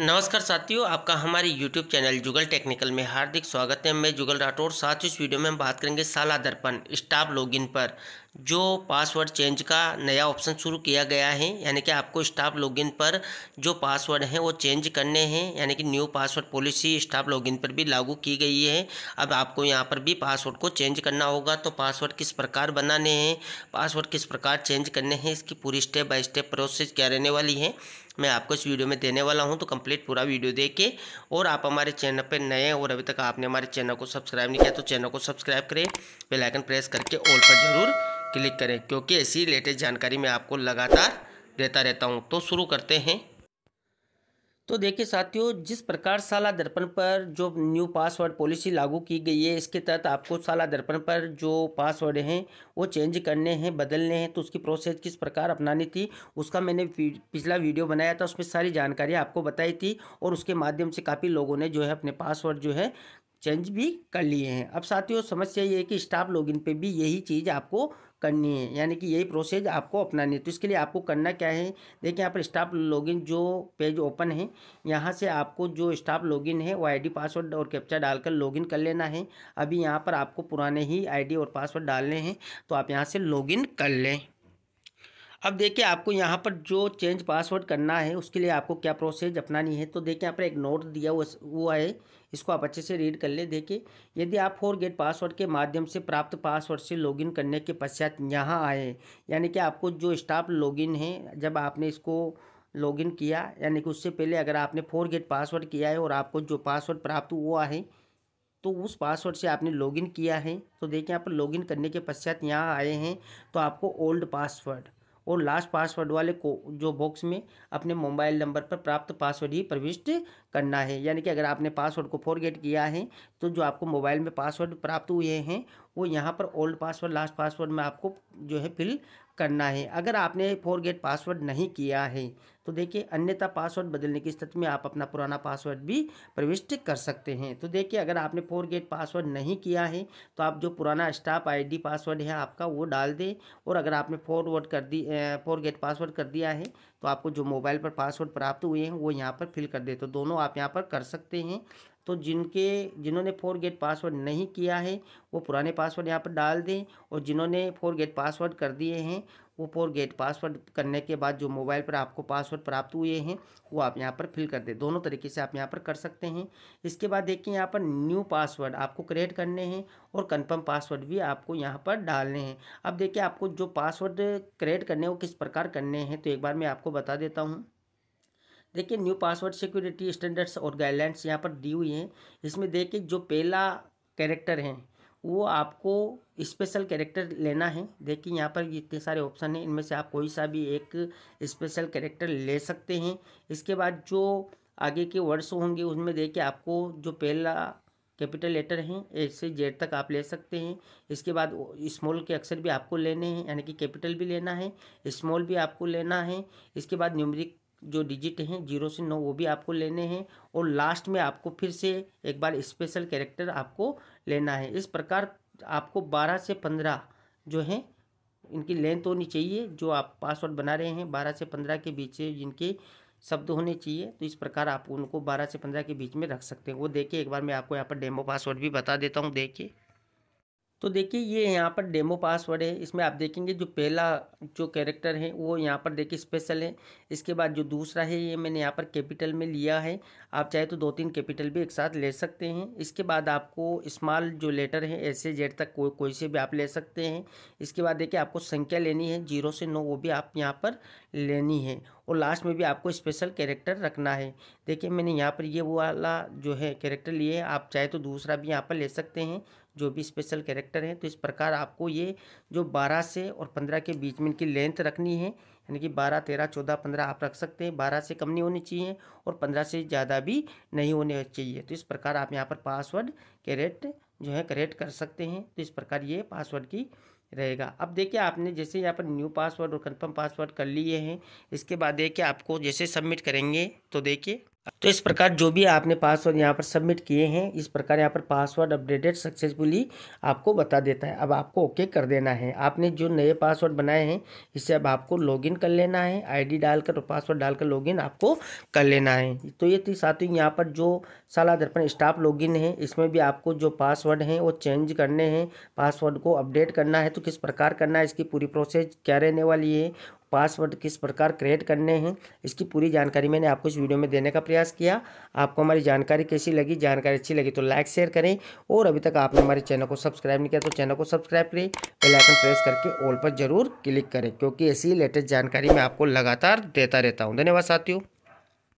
नमस्कार साथियों आपका हमारे YouTube चैनल जुगल टेक्निकल में हार्दिक स्वागत है मैं जुगल राठौर साथ इस वीडियो में हम बात करेंगे साला दर्पण स्टाफ लॉगिन पर जो पासवर्ड चेंज का नया ऑप्शन शुरू किया गया है यानी कि आपको स्टाफ लॉगिन पर जो पासवर्ड हैं वो चेंज करने हैं यानी कि new password policy staff login पर भी लागू की गई है अब आपको यहाँ पर भी पासवर्ड को चेंज करना होगा तो पासवर्ड किस प्रकार बनाने हैं पासवर्ड किस प्रकार चेंज करने हैं इसकी पूरी स्टेप बाई स्टेप प्रोसेस क्या रहने वाली है मैं आपको इस वीडियो में देने वाला हूं तो कंप्लीट पूरा वीडियो देख के और आप हमारे चैनल पर नए हैं और अभी तक आपने हमारे चैनल को सब्सक्राइब नहीं किया तो चैनल को सब्सक्राइब करें बेलाइकन प्रेस करके ऑल पर ज़रूर क्लिक करें क्योंकि ऐसी लेटेस्ट जानकारी मैं आपको लगातार देता रहता हूँ तो शुरू करते हैं तो देखिए साथियों जिस प्रकार साला दर्पण पर जो न्यू पासवर्ड पॉलिसी लागू की गई है इसके तहत आपको साला दर्पण पर जो पासवर्ड हैं वो चेंज करने हैं बदलने हैं तो उसकी प्रोसेस किस प्रकार अपनानी थी उसका मैंने पिछला वीडियो बनाया था उसमें सारी जानकारी आपको बताई थी और उसके माध्यम से काफ़ी लोगों ने जो है अपने पासवर्ड जो है चेंज भी कर लिए हैं अब साथियों समस्या ये है कि स्टाफ लॉगिन पे भी यही चीज़ आपको करनी है यानी कि यही प्रोसेस आपको अपनानी है तो इसके लिए आपको करना क्या है देखिए यहाँ पर स्टाफ लॉगिन जो पेज ओपन है यहाँ से आपको जो स्टाफ लॉगिन है वो आईडी पासवर्ड और कैप्चा डालकर लॉगिन कर लेना है अभी यहाँ पर आपको पुराने ही आईडी और पासवर्ड डालने हैं तो आप यहाँ से लॉगिन कर लें अब देखिए आपको यहाँ पर जो चेंज पासवर्ड करना है उसके लिए आपको क्या प्रोसेस अपनानी है तो देखिए यहाँ पर एक नोट दिया हुआ है इसको आप अच्छे से रीड कर लें देखिए यदि आप फोर गेट पासवर्ड के माध्यम से प्राप्त पासवर्ड से लॉगिन करने के पश्चात यहाँ आए यानी कि आपको जो स्टाफ लॉगिन है जब आपने इसको लॉगिन किया यानी कि उससे पहले अगर आपने फोर गेट पासवर्ड किया है और आपको जो पासवर्ड प्राप्त हुआ है तो उस पासवर्ड से आपने लॉगिन किया है तो देखिए यहाँ पर लॉगिन करने के पश्चात यहाँ आए हैं तो आपको ओल्ड पासवर्ड और लास्ट पासवर्ड वाले को जो बॉक्स में अपने मोबाइल नंबर पर प्राप्त पासवर्ड ही प्रविष्ट करना है यानी कि अगर आपने पासवर्ड को फॉरगेट किया है तो जो आपको मोबाइल में पासवर्ड प्राप्त हुए हैं वो यहाँ पर ओल्ड पासवर्ड लास्ट पासवर्ड में आपको जो है फिल करना है अगर आपने फॉरगेट पासवर्ड नहीं किया है तो देखिए अन्यथा पासवर्ड बदलने की स्थिति में आप अपना पुराना पासवर्ड भी प्रविष्ट कर सकते हैं तो देखिए अगर आपने फॉरगेट पासवर्ड नहीं किया है तो आप जो पुराना स्टाफ आईडी पासवर्ड है आपका वो डाल दें और अगर आपने फॉरवर्ड कर दी फॉरगेट पासवर्ड कर दिया है तो आपको जो मोबाइल पर पासवर्ड प्राप्त हुए हैं वो यहाँ पर फिल कर दे तो दोनों आप यहाँ पर कर सकते हैं तो जिनके जिन्होंने फोर गेट पासवर्ड नहीं किया है वो पुराने पासवर्ड यहाँ पर डाल दें और जिन्होंने फोर गेट पासवर्ड कर दिए हैं वो फोर गेट पासवर्ड करने के बाद जो मोबाइल पर आपको पासवर्ड प्राप्त हुए हैं वो आप यहाँ पर फिल कर दें दोनों तरीके से आप यहाँ पर कर सकते हैं इसके बाद देखिए यहाँ पर न्यू पासवर्ड आपको क्रिएट करने हैं और कन्फर्म पासवर्ड भी आपको यहाँ पर डालने हैं अब देखिए आपको जो पासवर्ड क्रिएट करने हैं वो किस प्रकार करने हैं तो एक बार मैं आपको बता देता हूँ देखिए न्यू पासवर्ड सिक्योरिटी स्टैंडर्ड्स और गाइडलाइंस यहाँ पर दी हुई हैं इसमें देखिए जो पहला कैरेक्टर है वो आपको स्पेशल कैरेक्टर लेना है देखिए यहाँ पर इतने सारे ऑप्शन हैं इनमें से आप कोई सा भी एक स्पेशल कैरेक्टर ले सकते हैं इसके बाद जो आगे के वर्ड्स होंगे उनमें देखिए आपको जो पहला कैपिटल लेटर हैं ए से जेड तक आप ले सकते हैं इसके बाद स्मॉल के अक्षर भी आपको लेने हैं यानी कि कैपिटल भी लेना है स्मॉल भी आपको लेना है इसके बाद न्यूमरिक जो डिजिट हैं जीरो से नौ वो भी आपको लेने हैं और लास्ट में आपको फिर से एक बार स्पेशल कैरेक्टर आपको लेना है इस प्रकार आपको बारह से पंद्रह जो हैं इनकी लेंथ होनी चाहिए जो आप पासवर्ड बना रहे हैं बारह से पंद्रह के बीच जिनके शब्द होने चाहिए तो इस प्रकार आप उनको बारह से पंद्रह के बीच में रख सकते हैं वो देखिए एक बार मैं आपको यहाँ पर डेमो पासवर्ड भी बता देता हूँ देखिए तो देखिए ये यहाँ पर डेमो पासवर्ड है इसमें आप देखेंगे जो पहला जो कैरेक्टर है वो यहाँ पर देखिए स्पेशल है इसके बाद जो दूसरा है ये मैंने यहाँ पर कैपिटल में लिया है आप चाहे तो दो तीन कैपिटल भी एक साथ ले सकते हैं इसके बाद आपको स्मॉल जो लेटर है ए जेड तक कोई कोई से भी आप ले सकते हैं इसके बाद देखिए आपको संख्या लेनी है जीरो से नौ वो भी आप यहाँ पर लेनी है और लास्ट में भी आपको स्पेशल कैरेक्टर रखना है देखिए मैंने यहाँ पर ये वो वाला जो है कैरेक्टर लिए है आप चाहे तो दूसरा भी यहाँ पर ले सकते हैं जो भी स्पेशल कैरेक्टर हैं तो इस प्रकार आपको ये जो 12 से और 15 के बीच में इनकी लेंथ रखनी है यानी कि 12, 13, 14, 15 आप रख सकते हैं 12 से कम नहीं होनी चाहिए और 15 से ज़्यादा भी नहीं होने चाहिए तो इस प्रकार आप यहाँ पर पासवर्ड कैरेट जो है करेक्ट कर सकते हैं तो इस प्रकार ये पासवर्ड की रहेगा अब देखिए आपने जैसे यहाँ पर न्यू पासवर्ड और कन्फर्म पासवर्ड कर लिए हैं इसके बाद देखिए आपको जैसे सबमिट करेंगे तो देखिए तो इस प्रकार जो भी आपने पासवर्ड यहाँ पर सबमिट किए हैं इस प्रकार यहाँ पर पासवर्ड अपडेटेड सक्सेसफुली आपको बता देता है अब आपको ओके कर देना है आपने जो नए पासवर्ड बनाए हैं इससे अब आपको लॉगिन कर लेना है आईडी डालकर और पासवर्ड डालकर लॉगिन आपको कर लेना है तो ये थी ही यहाँ पर जो साला दर्पण स्टाफ लॉगिन है इसमें भी आपको जो पासवर्ड हैं वो चेंज करने हैं पासवर्ड को अपडेट करना है तो किस प्रकार करना है इसकी पूरी प्रोसेस क्या रहने वाली है पासवर्ड किस प्रकार क्रिएट करने हैं इसकी पूरी जानकारी मैंने आपको इस वीडियो में देने का प्रयास किया आपको हमारी जानकारी कैसी लगी जानकारी अच्छी लगी तो लाइक शेयर करें और अभी तक आपने हमारे चैनल को सब्सक्राइब नहीं किया तो चैनल को सब्सक्राइब करें बेलाइकन प्रेस करके ऑल पर जरूर क्लिक करें क्योंकि ऐसी लेटेस्ट जानकारी मैं आपको लगातार देता रहता हूँ धन्यवाद साथियों